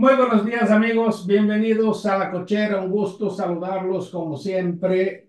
Muy buenos días amigos, bienvenidos a la cochera, un gusto saludarlos como siempre.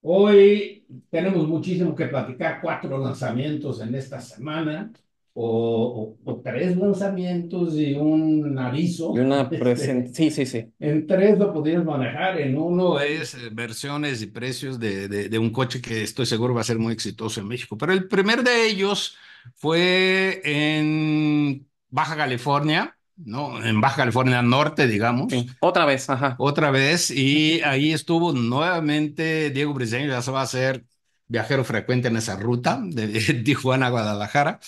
Hoy tenemos muchísimo que platicar, cuatro lanzamientos en esta semana. O, tres lanzamientos y un aviso. Y una presentación. sí, sí, sí. En tres lo podrías manejar, en uno es eh, versiones y precios de, de, un coche que estoy seguro va a ser muy exitoso en México. Pero el primer de ellos fue en Baja California, ¿no? En Baja California Norte, digamos. otra vez, ajá. Otra vez, y ahí estuvo nuevamente Diego Briseño, ya se va a ser viajero frecuente en esa ruta de Tijuana a Guadalajara.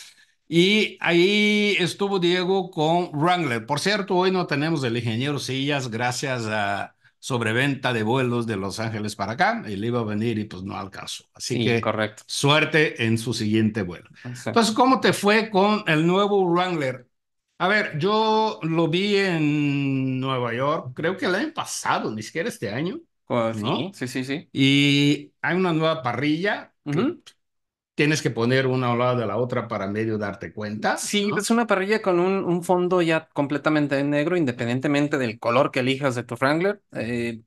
Y ahí estuvo Diego con Wrangler. Por cierto, hoy no tenemos el ingeniero Sillas gracias a sobreventa de vuelos de Los Ángeles para acá. Él iba a venir y pues no alcanzó. Así que correcto. suerte en su siguiente vuelo. Entonces, ¿cómo te fue con el nuevo Wrangler? A ver, yo lo vi en Nueva York, creo que el año pasado, ni siquiera este año. Oh, sí, sí, sí, Y hay una nueva parrilla. Tienes que poner una a lado de la otra para medio darte cuenta. Sí, es una parrilla con un, fondo ya completamente negro, independientemente del color que elijas de tu Wrangler. Eh,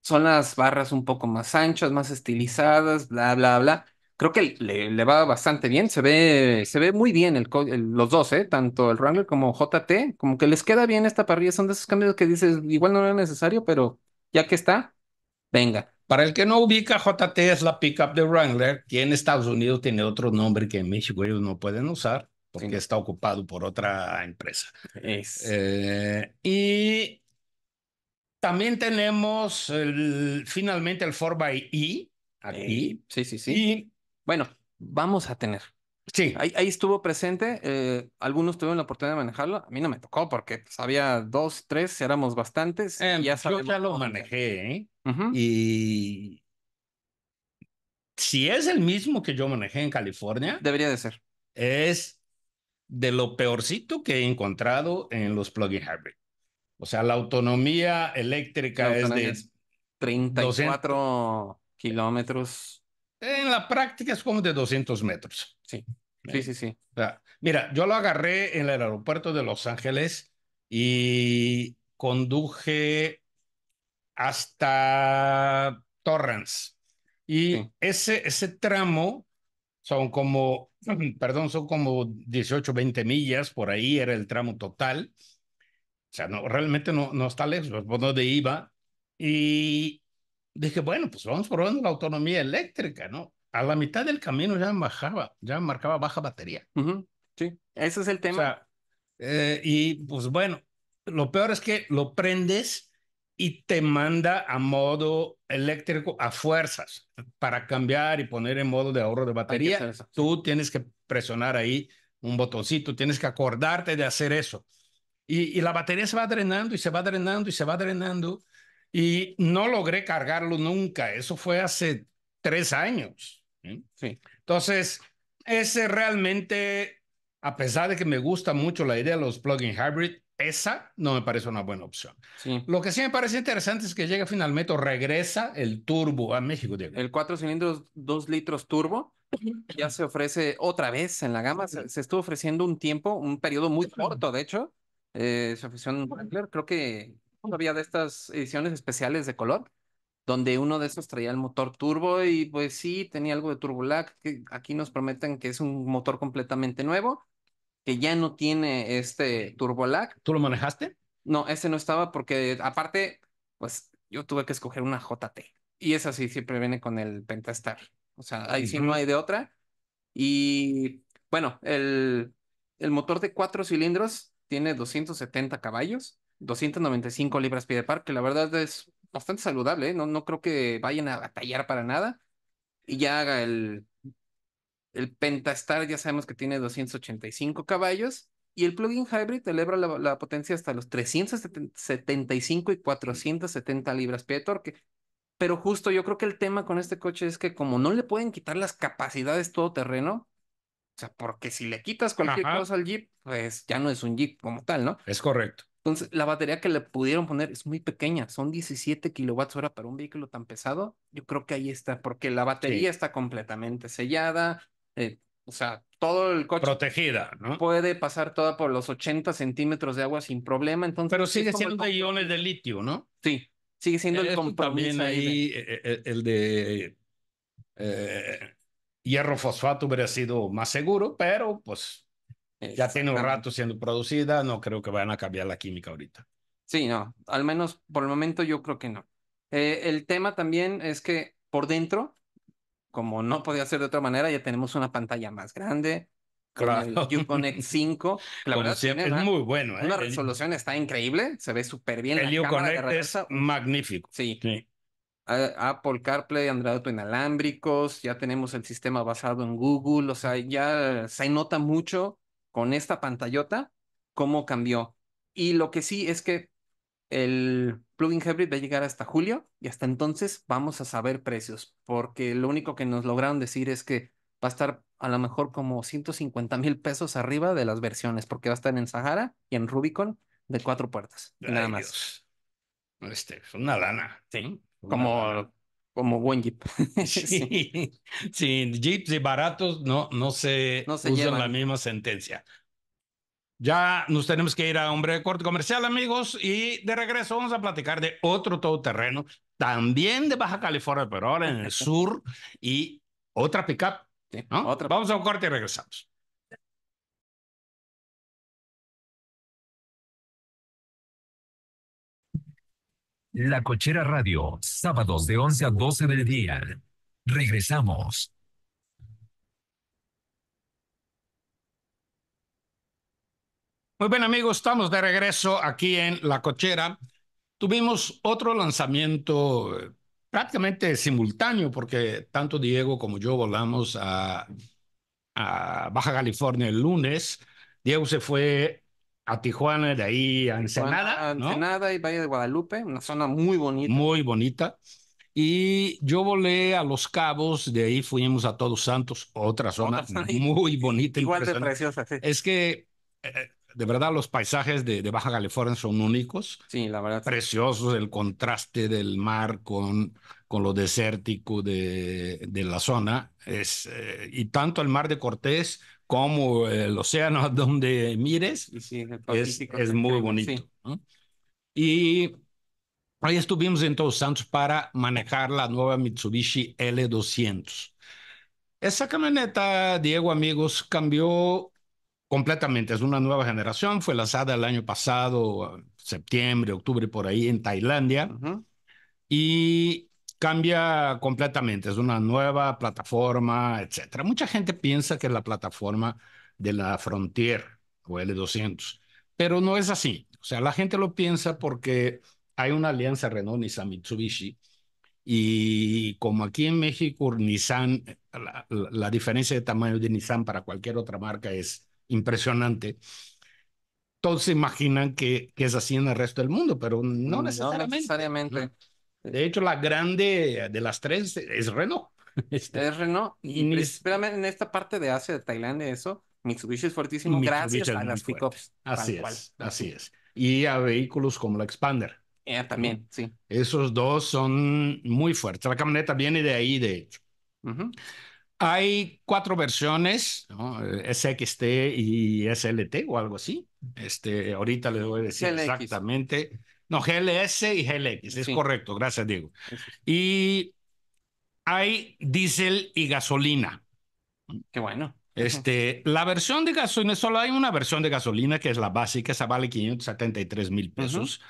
son las barras un poco más anchas, más estilizadas, bla, bla, bla creo que le, le, va bastante bien. Se ve, se ve muy bien el, los dos, ¿eh? tanto el Wrangler como JT. Como que les queda bien esta parrilla. Son de esos cambios que dices, igual no era necesario, pero ya que está, venga. Para el que no ubica, JT es la pickup de Wrangler, que en Estados Unidos tiene otro nombre que en México ellos no pueden usar porque está ocupado por otra empresa. Eh, y también tenemos el, finalmente el 4xE aquí. Sí, sí, sí. Y bueno, vamos a tener. Sí. Ahí, estuvo presente, eh, algunos tuvieron la oportunidad de manejarlo, a mí no me tocó porque pues, había dos, tres, éramos bastantes. Em, ya yo ya lo manejé, ¿eh? Y si es el mismo que yo manejé en California. Debería de ser. Es de lo peorcito que he encontrado en los plug-in hybrid. O sea, la autonomía eléctrica es de... 34 kilómetros. En la práctica es como de 200 metros. ¿Eh? Sí, sí, sí, sí. mira, yo lo agarré en el aeropuerto de Los Ángeles y conduje hasta Torrance. Y ese, ese tramo son como, perdón, son como 18, 20 millas, por ahí era el tramo total. O sea, no, realmente no, no está lejos, pues, por donde iba. Y dije, bueno, pues vamos probando la autonomía eléctrica, ¿no? A la mitad del camino ya bajaba, ya marcaba baja batería. Sí, ese es el tema. Eh, y pues bueno, lo peor es que lo prendes y te manda a modo eléctrico a fuerzas para cambiar y poner en modo de ahorro de batería. Tú tienes que presionar ahí un botoncito, tienes que acordarte de hacer eso. Y, y, la batería se va drenando y se va drenando y se va drenando y no logré cargarlo nunca. Eso fue hace tres años. Sí. Entonces, ese realmente, a pesar de que me gusta mucho la idea de los plug-in hybrid, esa no me parece una buena opción. Sí. Lo que sí me parece interesante es que llega finalmente o regresa el turbo a México. Diego. El cuatro cilindros, dos litros turbo, ya se ofrece otra vez en la gama. Se, estuvo ofreciendo un tiempo, un periodo muy corto, de hecho. Eh, se ofreció en Wrangler, creo que había de estas ediciones especiales de color, donde uno de esos traía el motor turbo y pues sí, tenía algo de turbolac, que aquí nos prometen que es un motor completamente nuevo, que ya no tiene este turbolac. ¿Tú lo manejaste? No, ese no estaba porque aparte, pues yo tuve que escoger una JT y esa sí siempre viene con el Pentastar, o sea, ahí sí no hay de otra. Y bueno, el, el motor de cuatro cilindros tiene 270 caballos 295 libras pie de par, que la verdad es bastante saludable, ¿eh? no, no creo que vayan a batallar para nada. Y ya haga el, el Pentastar, ya sabemos que tiene 285 caballos. Y el plugin hybrid eleva la, potencia hasta los 375 y 470 libras pie de torque. Pero justo yo creo que el tema con este coche es que como no le pueden quitar las capacidades todoterreno, o sea, porque si le quitas cualquier cosa al Jeep, pues ya no es un Jeep como tal, ¿no? Es correcto. Entonces, la batería que le pudieron poner es muy pequeña, son 17 kilowatts hora para un vehículo tan pesado. Yo creo que ahí está, porque la batería está completamente sellada, eh, o sea, todo el coche. Protegida, ¿no? Puede pasar toda por los 80 centímetros de agua sin problema. Entonces, Pero sigue siendo de iones de litio, ¿no? Sí, sigue siendo el eh, compromiso. También ahí eh, el de hierro fosfato hubiera sido más seguro, pero pues ya tiene un rato siendo producida, no creo que vayan a cambiar la química ahorita. Sí, no, al menos por el momento yo creo que no. Eh, el tema también es que por dentro, como no podía ser de otra manera, ya tenemos una pantalla más grande. Claro. el Uconnect 5. La es muy bueno. ¿eh? Una resolución está increíble, se ve súper bien. El Uconnect es magnífico. Sí. Apple CarPlay, Android Auto inalámbricos, ya tenemos el sistema basado en Google, o sea, ya se nota mucho con esta pantallota, cómo cambió. Y lo que sí es que el plugin hybrid va a llegar hasta julio y hasta entonces vamos a saber precios, porque lo único que nos lograron decir es que va a estar a lo mejor como 150 mil pesos arriba de las versiones, porque va a estar en Sahara y en Rubicon de cuatro puertas, nada más. Este, es una lana. Sí, como como buen Jeep. sí, Jeeps y baratos no, no se, no se usan la misma sentencia. Ya nos tenemos que ir a hombre de corte comercial, amigos, y de regreso vamos a platicar de otro todoterreno, también de Baja California, pero ahora en el sur, y otra pickup. ¿no? otra. Vamos a un corte y regresamos. La Cochera Radio, sábados de 11 a 12 del día. Regresamos. Muy bien amigos, estamos de regreso aquí en La Cochera. Tuvimos otro lanzamiento eh, prácticamente simultáneo porque tanto Diego como yo volamos a, a Baja California el lunes. Diego se fue a Tijuana, de ahí a Ensenada. ¿no? Ensenada y Valle de Guadalupe, una zona muy bonita. Muy bonita. Y yo volé a Los Cabos, de ahí fuimos a Todos Santos, otra zona muy bonita. Igual de preciosa, sí. Es que, eh, de verdad, los paisajes de, de, Baja California son únicos. Sí, la verdad. Preciosos, el contraste del mar con con lo desértico de, de la zona. Es, eh, y tanto el mar de Cortés como eh, el océano donde mires es, es, muy bonito. Y ahí estuvimos en Todos Santos para manejar la nueva Mitsubishi L200. Esa camioneta, Diego, amigos, cambió completamente. Es una nueva generación. Fue lanzada el año pasado, septiembre, octubre, por ahí, en Tailandia. Y cambia completamente, es una nueva plataforma, etcétera. Mucha gente piensa que es la plataforma de la Frontier o L200, pero no es así. O sea, la gente lo piensa porque hay una alianza Renault Nissan Mitsubishi y como aquí en México Nissan la, diferencia de tamaño de Nissan para cualquier otra marca es impresionante todos se imaginan que, es así en el resto del mundo, pero no necesariamente. necesariamente. De hecho, la grande de las tres es Renault. Este, es Renault. Y, en esta parte de Asia, de Tailandia, eso, Mitsubishi es fuertísimo gracias a las Así es, así es. Y a vehículos como la Expander. Eh, también, sí. Esos dos son muy fuertes. La camioneta viene de ahí, de hecho. Hay cuatro versiones, SXT y SLT o algo así. Este, ahorita les voy a decir exactamente no, GLS y GLX, es correcto, gracias Diego. Y hay diésel y gasolina. Qué bueno. Este, la versión de gasolina, solo hay una versión de gasolina que es la básica, esa vale 573 mil pesos.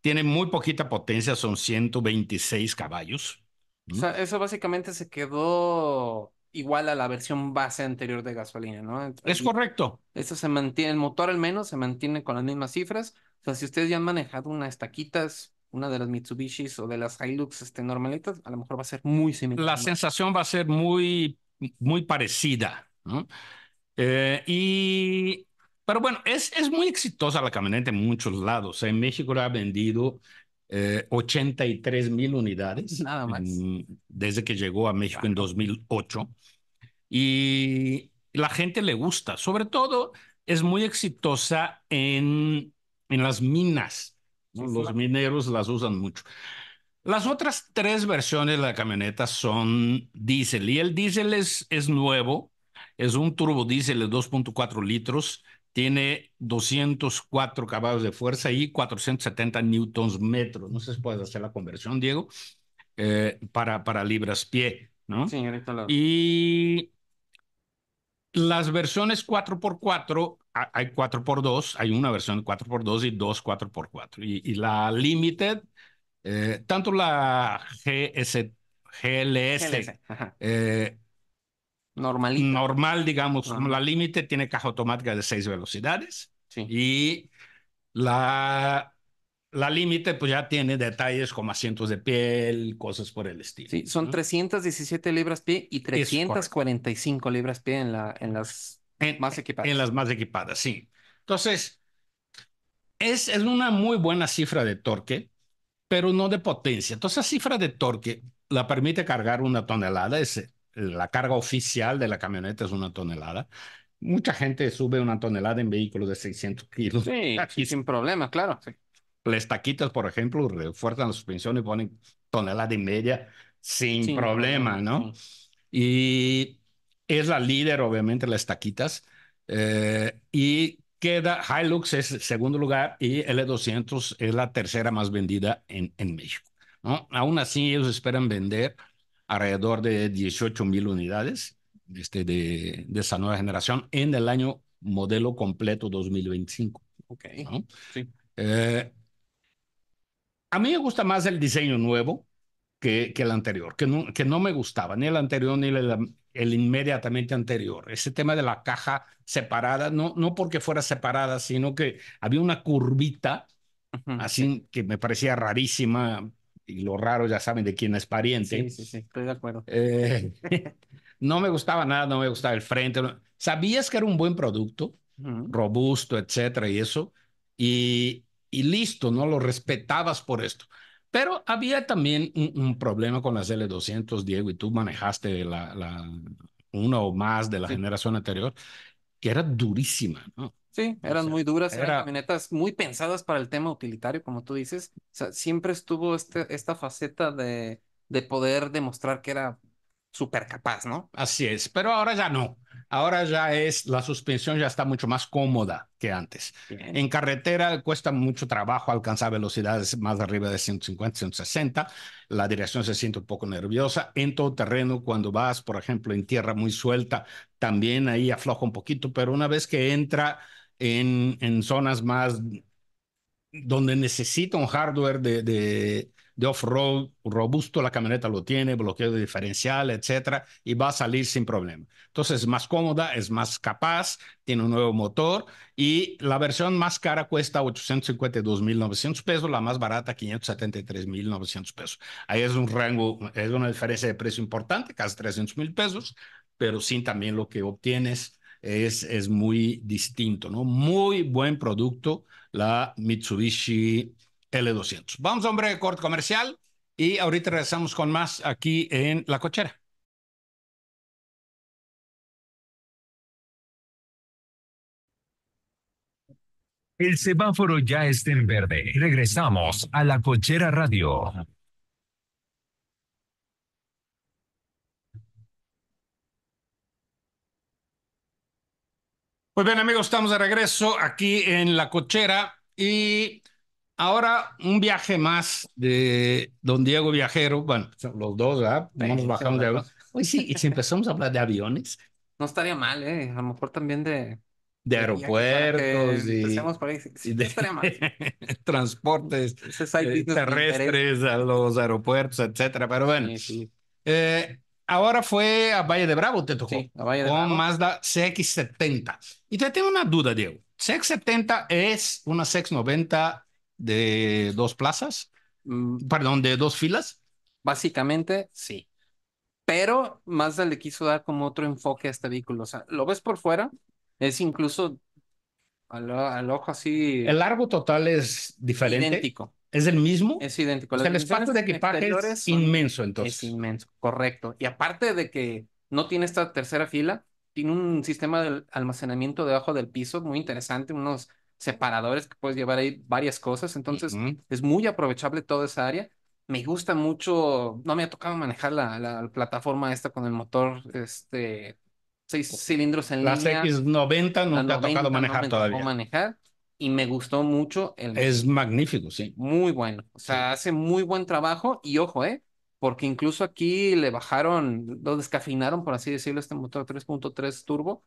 Tiene muy poquita potencia, son 126 caballos. O sea, eso básicamente se quedó igual a la versión base anterior de gasolina, ¿no? Es correcto. Eso se mantiene, el motor al menos se mantiene con las mismas cifras. O sea, si ustedes ya han manejado unas taquitas, una de las Mitsubishis o de las Hilux este, normalitas, a lo mejor va a ser muy similar. La sensación va a ser muy, muy parecida, ¿no? Eh, y pero bueno, es, es muy exitosa la camioneta en muchos lados. ¿eh? En México la ha vendido 83 eh, mil unidades. Nada más. desde que llegó a México en 2008. Y la gente le gusta. Sobre todo, es muy exitosa en, en las minas. Los mineros las usan mucho. Las otras tres versiones de la camioneta son diésel. Y el diésel es, es nuevo. Es un turbo diésel de 2.4 litros tiene 204 caballos de fuerza y 470 newtons metro. No sé si puedes hacer la conversión, Diego, eh, para, libras pie, ¿no? Sí, hago. Y las versiones 4x4, hay 4x2, hay una versión 4x2 y dos 4x4. Y, la Limited, eh, tanto la GS, GLS, Eh, normal Normal, digamos. La límite tiene caja automática de seis velocidades. Y la la límite pues ya tiene detalles como asientos de piel, cosas por el estilo. Sí, son 317 libras pie y 345 libras pie en, la, en las más equipadas. En las más equipadas, sí. Entonces, es, es una muy buena cifra de torque, pero no de potencia. Entonces, la cifra de torque la permite cargar una tonelada, ese la carga oficial de la camioneta es una tonelada. Mucha gente sube una tonelada en vehículos de 600 kilos. Sí, sin problema, claro. Las taquitas, por ejemplo, refuerzan la suspensión y ponen tonelada y media sin, problema, ¿no? Y es la líder, obviamente, las taquitas. Eh, y queda, Hilux es segundo lugar y L200 es la tercera más vendida en, en México. ¿no? Aún así, ellos esperan vender alrededor de 18 mil unidades este, de, de, esa nueva generación en el año modelo completo 2025. Ok. Eh, a mí me gusta más el diseño nuevo que, que el anterior, que no, que no me gustaba, ni el anterior ni el, el inmediatamente anterior. Ese tema de la caja separada, no, no porque fuera separada, sino que había una curvita así que me parecía rarísima, y lo raro, ya saben de quién es pariente. Sí, sí, estoy de acuerdo. Eh, no me gustaba nada, no me gustaba el frente. Sabías que era un buen producto, robusto, etcétera, y eso, y, listo, no lo respetabas por esto. Pero había también un, problema con las L200, Diego, y tú manejaste la, la una o más de la generación anterior, que era durísima, ¿no? Sí, eran muy duras, eran camionetas muy pensadas para el tema utilitario, como tú dices. O sea, siempre estuvo este, esta faceta de, de poder demostrar que era súper capaz, ¿no? Así es, pero ahora ya no. Ahora ya es, la suspensión ya está mucho más cómoda que antes. En carretera cuesta mucho trabajo alcanzar velocidades más arriba de 150, 160. La dirección se siente un poco nerviosa. En todo terreno, cuando vas, por ejemplo, en tierra muy suelta, también ahí afloja un poquito, pero una vez que entra en, en zonas más donde necesita un hardware de, de, off-road robusto, la camioneta lo tiene, bloqueo de diferencial, etcétera, y va a salir sin problema. Entonces es más cómoda, es más capaz, tiene un nuevo motor y la versión más cara cuesta 852.900 pesos, la más barata 573.900 pesos. Ahí es un rango, es una diferencia de precio importante, casi 300.000 pesos, pero sin también lo que obtienes es, muy distinto, ¿no? Muy buen producto la Mitsubishi L200. Vamos a un breve corte comercial y ahorita regresamos con más aquí en La Cochera. El semáforo ya está en verde. Regresamos a la Cochera Radio. Pues bien, amigos, estamos de regreso aquí en La Cochera y ahora un viaje más de Don Diego Viajero. Bueno, los dos, ¿verdad? nos bajamos de avión. Hoy sí, y si empezamos a hablar de aviones. No estaría mal, ¿eh? A lo mejor también de. De aeropuertos y, por ahí. Sí, estaría mal. transportes eh, terrestres a los aeropuertos, etcétera. Pero bueno, sí, eh, Ahora fue a Valle de Bravo te tocó, Sí, Mazda CX-70. y te tengo una duda Diego. CX-70 es una CX-90 de dos plazas? Mm. perdón, de dos filas? Básicamente, sí. Pero Mazda le quiso dar como otro enfoque a este vehículo. O sea, lo ves por fuera, es incluso al, al ojo así... El largo total es diferente. Idéntico. ¿Es el mismo? Es idéntico. el espacio de equipaje es inmenso, entonces. Es inmenso, correcto. Y aparte de que no tiene esta tercera fila, tiene un sistema de almacenamiento debajo del piso muy interesante, unos separadores que puedes llevar ahí varias cosas. Entonces, es muy aprovechable toda esa área. Me gusta mucho, no me ha tocado manejar la, plataforma esta con el motor este, seis cilindros en línea. X90 no me ha tocado manejar no me manejar y me gustó mucho. El... Es magnífico, sí. Muy bueno. O sea, hace muy buen trabajo y ojo, ¿eh? Porque incluso aquí le bajaron, lo descafinaron, por así decirlo, este motor 3.3 turbo.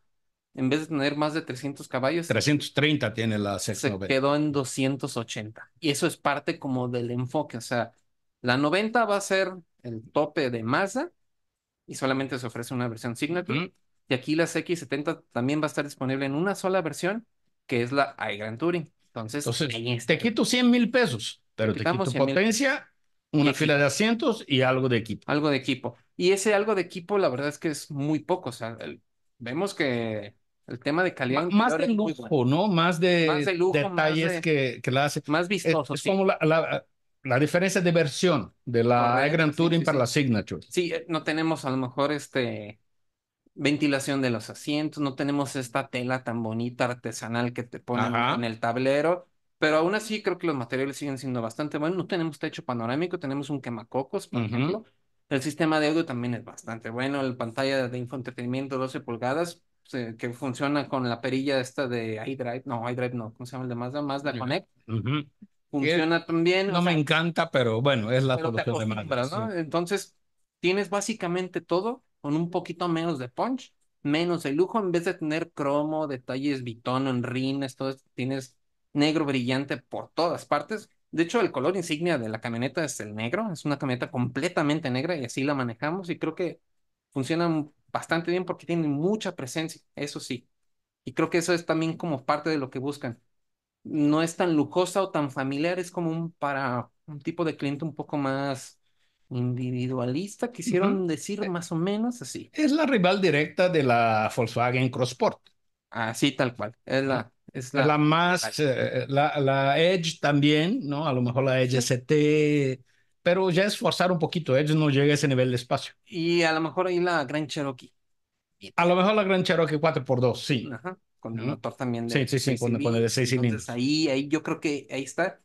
En vez de tener más de 300 caballos. 330 tiene la c Se quedó en 280. Y eso es parte como del enfoque. O sea, la 90 va a ser el tope de masa y solamente se ofrece una versión Signature. Mm. Y aquí la x 70 también va a estar disponible en una sola versión que es la Grand Touring. Entonces, te quito 100 mil pesos, pero te, quito potencia, una fila de asientos y algo de equipo. Algo de equipo. Y ese algo de equipo, la verdad es que es muy poco. O sea, vemos que el tema de calidad. más de lujo, ¿no? Más de, detalles que, que, la hace. Más vistoso. Es, como la, la, diferencia de versión de la Correcto, Grand Touring para la Signature. Sí, eh, no tenemos a lo mejor este ventilación de los asientos, no tenemos esta tela tan bonita artesanal que te ponen en el tablero, pero aún así creo que los materiales siguen siendo bastante buenos. No tenemos techo panorámico, tenemos un quemacocos, por ejemplo. El sistema de audio también es bastante bueno, la pantalla de infoentretenimiento 12 pulgadas que funciona con la perilla esta de iDrive, no, iDrive no, ¿cómo se llama el de Mazda? Mazda Connect. Funciona también. No me encanta, pero bueno, es la solución de Mazda. Entonces, tienes básicamente todo con un poquito menos de punch, menos de lujo, en vez de tener cromo, detalles bitón en rines, todo esto, tienes negro brillante por todas partes. De hecho, el color insignia de la camioneta es el negro, es una camioneta completamente negra y así la manejamos y creo que funciona bastante bien porque tiene mucha presencia, eso sí. Y creo que eso es también como parte de lo que buscan. No es tan lujosa o tan familiar, es como un para un tipo de cliente un poco más individualista, quisieron decir eh, más o menos así. Es la rival directa de la Volkswagen Crossport. Así ah, tal cual. Es la, es la, más, eh, la, la, Edge también, ¿no? A lo mejor la Edge ST, pero ya es forzar un poquito. Edge no llega a ese nivel de espacio. Y a lo mejor ahí la Grand Cherokee. A lo mejor la Grand Cherokee 4x2, sí. con el motor también de Sí, sí, sí, con, el de 6 cilindros. ahí, ahí yo creo que ahí está.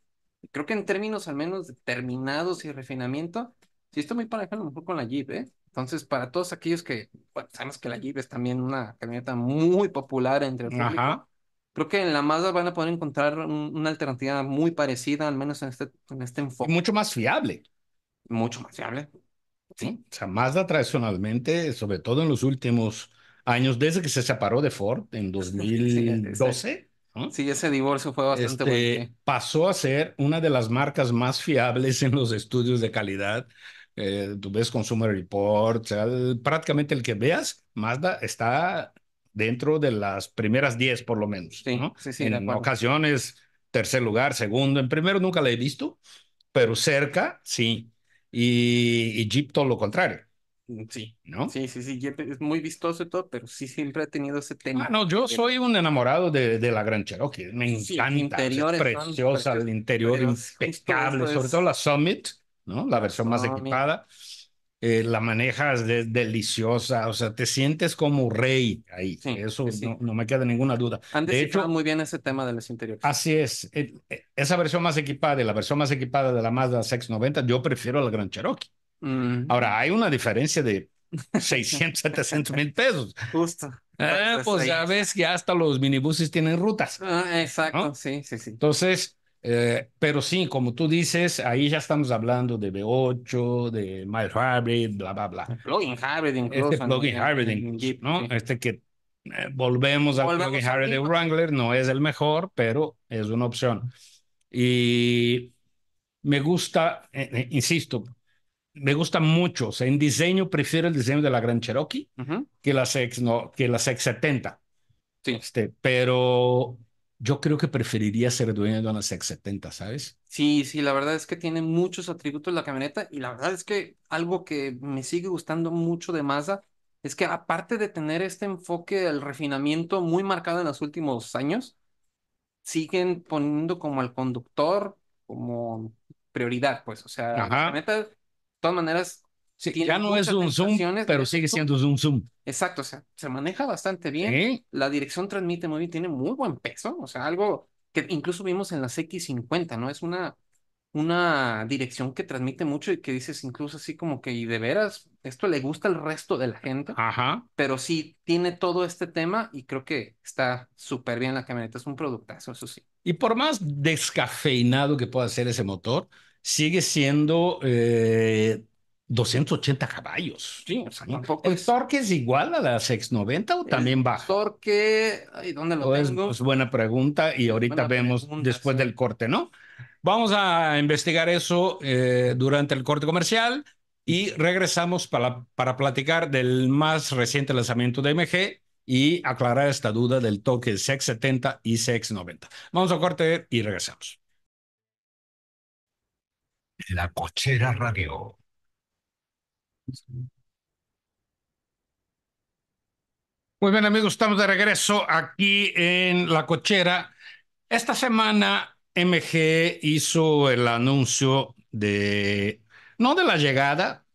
Creo que en términos al menos determinados y refinamiento, Sí, está muy pareja a lo mejor con la Jeep, ¿eh? Entonces, para todos aquellos que, bueno, sabemos que la Jeep es también una camioneta muy popular entre el Ajá. Creo que en la Mazda van a poder encontrar una alternativa muy parecida, al menos en este, en este enfoque. mucho más fiable. Mucho más fiable. Sí, O sea, Mazda tradicionalmente, sobre todo en los últimos años, desde que se separó de Ford en 2012, sí, ese divorcio fue bastante Este, pasó a ser una de las marcas más fiables en los estudios de calidad eh, tú ves Consumer Reports, prácticamente el que veas, Mazda está dentro de las primeras 10 por lo menos. en ocasiones, tercer lugar, segundo, en primero nunca la he visto, pero cerca, sí. Y, Egipto lo contrario. Mm, sí, ¿no? Sí, sí, sí, es muy vistoso y todo, pero sí siempre ha tenido ese tema. Ah, no, yo soy un enamorado de, la Gran Cherokee, me encanta, sí, es preciosa, el interior impecable, sobre todo la Summit, ¿no? La versión más ah, equipada. Eh, la manejas deliciosa, o sea, te sientes como rey ahí. Eso No, me queda ninguna duda. Han de hecho muy bien ese tema de los interiores. Así es. Eh, eh, esa versión más equipada y la versión más equipada de la Mazda 690, yo prefiero la Gran Cherokee. Mm. Ahora, hay una diferencia de 600, 700 mil pesos. Justo. pues, ya ves que hasta los minibuses tienen rutas. Ah, exacto, sí, sí, sí. Entonces, eh, pero sí, como tú dices, ahí ya estamos hablando de B8, de my Hybrid, bla, bla, bla. Plugin Hybrid este incluso. Este plugin Hybrid, ¿no? Este que eh, volvemos, a al plugin Hybrid de Wrangler, no es el mejor, pero es una opción. Y me gusta, eh, insisto, me gusta mucho. O sea, en diseño prefiero el diseño de la Gran Cherokee que la Sex, no, que la 70. Sí. Este, pero yo creo que preferiría ser dueño de una cx 70 ¿sabes? Sí, sí, la verdad es que tiene muchos atributos la camioneta y la verdad es que algo que me sigue gustando mucho de Mazda es que aparte de tener este enfoque del refinamiento muy marcado en los últimos años, siguen poniendo como al conductor como prioridad, pues, o sea, la camioneta, de todas maneras, ya no es un Zoom, pero sigue siendo un Zoom. Exacto, o sea, se maneja bastante bien. La dirección transmite muy bien, tiene muy buen peso, o sea, algo que incluso vimos en las X50, ¿no? Es una, una dirección que transmite mucho y que dices incluso así como que, y de veras, esto le gusta al resto de la gente. Ajá. Pero sí tiene todo este tema y creo que está súper bien la camioneta, es un producto, eso sí. Y por más descafeinado que pueda ser ese motor, sigue siendo... Eh, 280 caballos. ¿El torque es igual a la 690 o también baja? Torque, ¿dónde lo pues, tengo? Es, pues, buena pregunta y ahorita vemos después del corte, ¿no? Vamos a investigar eso eh, durante el corte comercial y regresamos para, para platicar del más reciente lanzamiento de MG y aclarar esta duda del torque 670 y 690. Vamos a corte y regresamos. La cochera radio. Muy bien amigos, estamos de regreso aquí en La Cochera. Esta semana MG hizo el anuncio de, no de la llegada,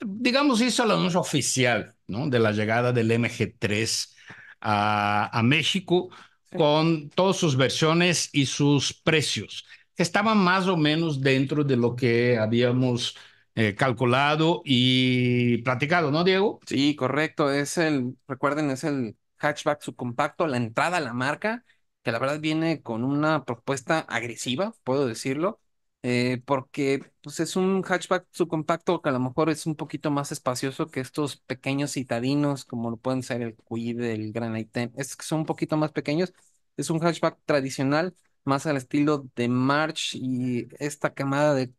digamos hizo el anuncio oficial, De la llegada del MG3 a, México con todas sus versiones y sus precios, que estaban más o menos dentro de lo que habíamos eh, calculado y platicado, ¿no, Diego? Sí, correcto. Es el, recuerden, es el hatchback subcompacto, la entrada a la marca, que la verdad viene con una propuesta agresiva, puedo decirlo, eh, porque pues, es un hatchback subcompacto que a lo mejor es un poquito más espacioso que estos pequeños citadinos, como lo pueden ser el Quid, el Gran es que son un poquito más pequeños. Es un hatchback tradicional, más al estilo de March y esta camada de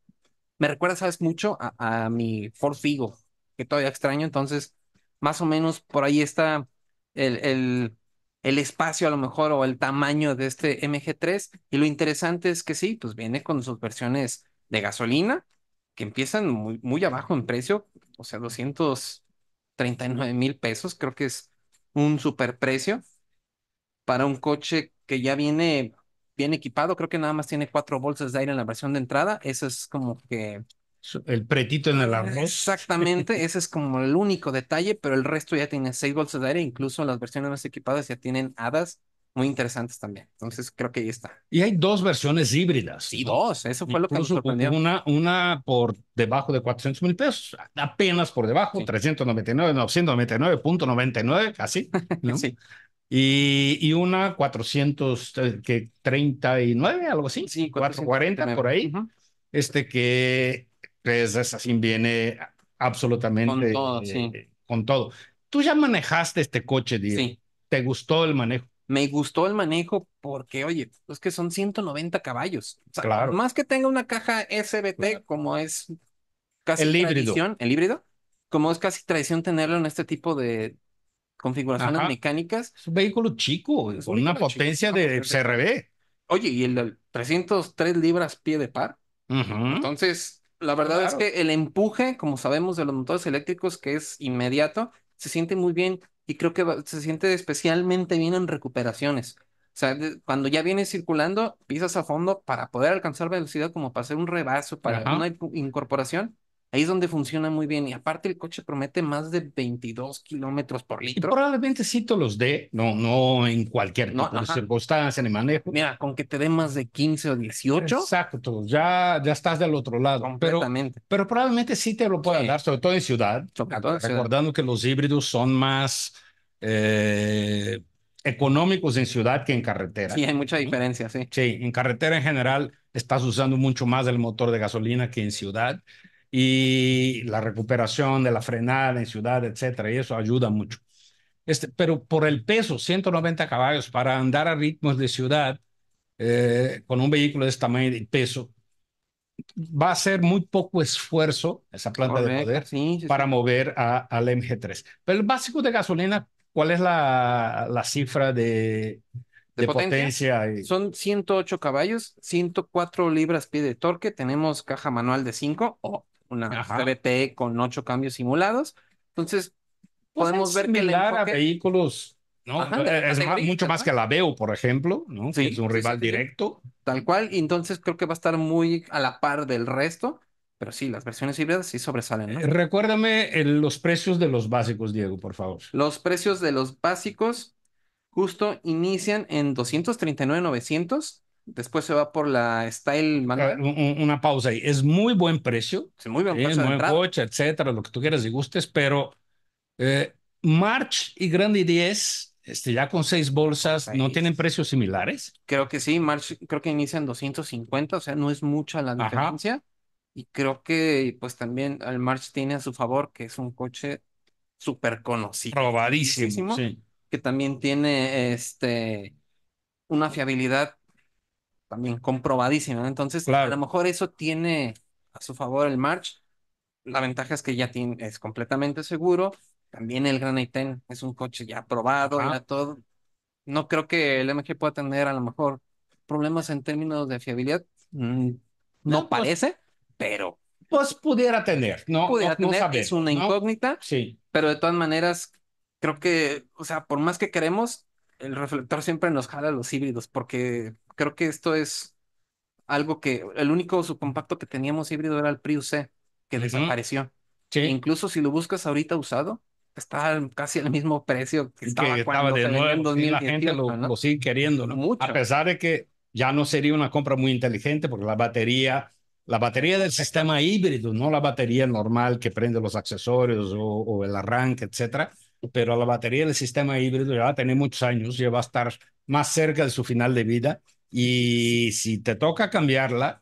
me recuerda, ¿sabes? Mucho a, mi Ford Figo, que todavía extraño, entonces más o menos por ahí está el, el, el, espacio a lo mejor o el tamaño de este MG3 y lo interesante es que sí, pues viene con sus versiones de gasolina que empiezan muy, muy abajo en precio, o sea, 239 mil pesos, creo que es un super precio para un coche que ya viene bien equipado. Creo que nada más tiene cuatro bolsas de aire en la versión de entrada. Eso es como que... El pretito en el ah, arroz. Exactamente, ese es como el único detalle, pero el resto ya tiene seis bolsas de aire, incluso las versiones más equipadas ya tienen hadas muy interesantes también. Entonces creo que ahí está. Y hay dos versiones híbridas. Sí, dos. Eso fue lo que me sorprendió. Una, una por debajo de 400 mil pesos, apenas por debajo, sí. 399, 999.99, así. ¿no? sí. Y, y una 439, eh, algo así, sí, 440 por ahí, este que pues es así viene absolutamente eh, con todo, sí. Tú ya manejaste este coche, Diego. Sí. ¿Te gustó el manejo? Me gustó el manejo porque, oye, es que son 190 caballos. sea, claro. Más que tenga una caja SBT, como es casi tradición, el híbrido, como es casi tradición tenerlo en este tipo de, configuraciones mecánicas. Es un vehículo chico, con una potencia de CRB. Oye, y el 303 libras pie de par. Entonces, la verdad es que el empuje, como sabemos de los motores eléctricos, que es inmediato, se siente muy bien y creo que se siente especialmente bien en recuperaciones. O sea, cuando ya vienes circulando, pisas a fondo para poder alcanzar velocidad, como para hacer un rebaso, para una incorporación. Ahí es donde funciona muy bien. Y aparte el coche promete más de 22 kilómetros por litro. probablemente sí te los dé, no, no en cualquier tipo no, de manejo. Mira, con que te dé más de 15 o 18. Exacto, ya, ya estás del otro lado. Pero, pero probablemente sí te lo pueda dar, sobre todo en ciudad. recordando que los híbridos son más... Eh, económicos en ciudad que en carretera. Sí, hay mucha diferencia, sí. Sí, en carretera en general estás usando mucho más el motor de gasolina que en ciudad y la recuperación de la frenada en ciudad, etcétera, y eso ayuda mucho. Este, pero por el peso, 190 caballos para andar a ritmos de ciudad eh, con un vehículo de este tamaño y peso, va a ser muy poco esfuerzo esa planta de poder para mover al MG3. Pero el básico de gasolina, ¿cuál es la, la cifra de, potencia? Son 108 caballos, 104 libras pie de torque, tenemos caja manual de 5 o una CBT con ocho cambios simulados. Entonces, pues podemos ver que. el enfoque... a vehículos, ¿no? es mucho más que la Veo, por ejemplo, ¿no? es un rival directo. Tal cual, entonces creo que va a estar muy a la par del resto. Pero sí, las versiones híbridas sí sobresalen. Eh, recuérdame los precios de los básicos, Diego, por favor. Los precios de los básicos justo inician en 239,900 Después se va por la Style Una pausa ahí. Es muy buen precio. Es muy buen precio. Es coche, etcétera, lo que tú quieras y gustes, pero eh, March y Grande 10, este, ya con seis bolsas, ¿no tienen precios similares? Creo que sí. March creo que inicia en 250, o sea, no es mucha la diferencia. Y creo que, pues también, el March tiene a su favor que es un coche súper conocido. Probadísimo. Sí. Que también tiene este, una fiabilidad también comprobadísima. Entonces, a lo mejor eso tiene a su favor el March. La ventaja es que ya tiene, es completamente seguro. También el granite es un coche ya probado, todo. No creo que el MG pueda tener a lo mejor problemas en términos de fiabilidad. Mm, no, pues parece, pero. Pues pudiera tener, ¿no? Pudiera tener, es una incógnita. Sí. Pero de todas maneras, creo que, o sea, por más que queremos, el reflector siempre nos jala los híbridos, porque creo que esto es algo que el único subcompacto que teníamos híbrido era el Prius C, que desapareció. E incluso si lo buscas ahorita usado, está casi al mismo precio que estaba, cuando de en 2018, la gente lo, sigue queriendo, A pesar de que ya no sería una compra muy inteligente porque la batería, la batería del sistema híbrido, no la batería normal que prende los accesorios o, o el arranque, etcétera, pero la batería del sistema híbrido ya va a tener muchos años, ya va a estar más cerca de su final de vida y si te toca cambiarla,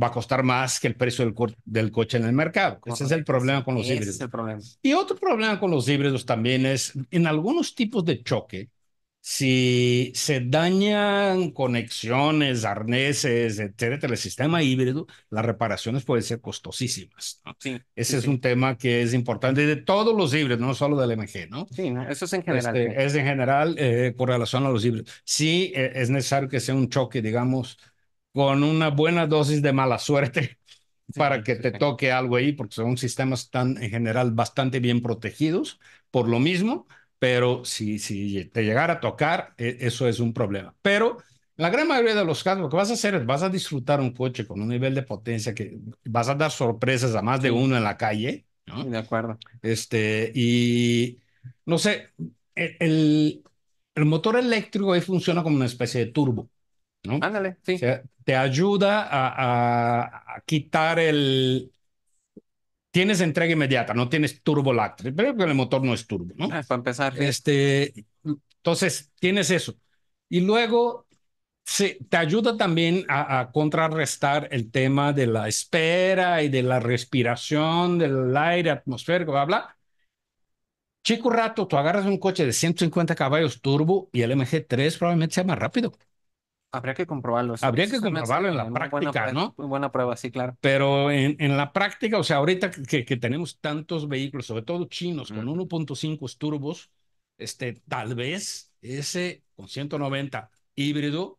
va a costar más que el precio del, coche en el mercado. Ese es el problema con los híbridos. Y otro problema con los híbridos también es, en algunos tipos de choque, si se dañan conexiones, arneses, etcétera, el sistema híbrido, las reparaciones pueden ser costosísimas. Sí, Ese es un tema que es importante de todos los híbridos, no solo del MG, ¿no? Sí, eso es en general. Este, es en general eh, con relación a los híbridos. Sí, e, es necesario que sea un choque, digamos, con una buena dosis de mala suerte para que te toque algo ahí, porque son sistemas tan en general bastante bien protegidos por lo mismo pero si, si te llegara a tocar, e, eso es un problema. Pero la gran mayoría de los casos, lo que vas a hacer es, vas a disfrutar un coche con un nivel de potencia que vas a dar sorpresas a más de uno en la calle. De acuerdo. Este, y no sé, e, el, el, motor eléctrico ahí funciona como una especie de turbo. ¿no? Ándale, sí. te ayuda a, a quitar el, tienes entrega inmediata, no tienes turbo lácteo, pero el motor no es turbo, ¿no? Ah, para empezar. Este, entonces, tienes eso. Y luego te ayuda también a, a, contrarrestar el tema de la espera y de la respiración, del aire atmosférico, bla, bla. Chico rato, tú agarras un coche de 150 caballos turbo y el MG3 probablemente sea más rápido. Habría que comprobarlo. Habría que comprobarlo en la práctica, ¿no? Muy Buena prueba, sí, claro. Pero en, en la práctica, o sea, ahorita que, que, tenemos tantos vehículos, sobre todo chinos, con 1.5 turbos, este, tal vez ese con 190 híbrido,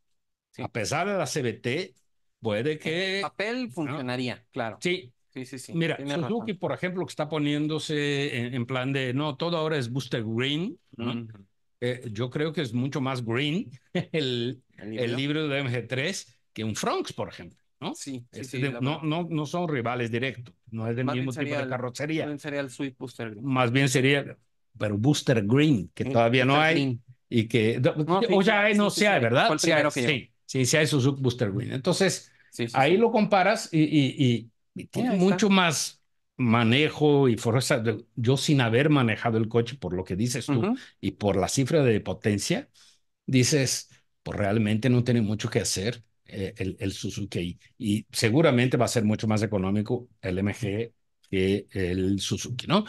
a pesar de la CBT, puede que... El papel funcionaría, claro. Sí. Sí, sí, sí. Mira, Suzuki, por ejemplo, que está poniéndose en, plan de, no, todo ahora es Booster Green, ¿no? Eh, yo creo que es mucho más green el, ¿El, libro? de MG3 que un Fronx, por ejemplo. ¿no? Sí, no, no, no, son rivales directos, no es del mismo tipo de carrocería. más bien sería el Sweet Booster Green. Más bien sería, pero Booster Green, que todavía no hay. Y que, o ya hay, eh, no, se ¿verdad? Sí, sí, sí, hay Suzuki Booster Green. Entonces, ahí lo comparas y, y, y, y tiene mucho más manejo y fuerza, yo sin haber manejado el coche, por lo que dices tú, y por la cifra de potencia, dices, pues realmente no tiene mucho que hacer eh, el, el, Suzuki. Y seguramente va a ser mucho más económico el MG que el Suzuki, ¿no?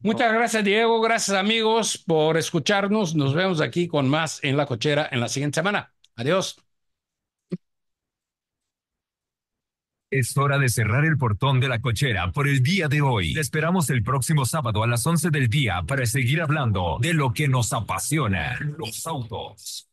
Muchas gracias, Diego. Gracias, amigos, por escucharnos. Nos vemos aquí con más en la cochera en la siguiente semana. Adiós. Es hora de cerrar el portón de la cochera por el día de hoy. Te esperamos el próximo sábado a las 11 del día para seguir hablando de lo que nos apasiona, los autos.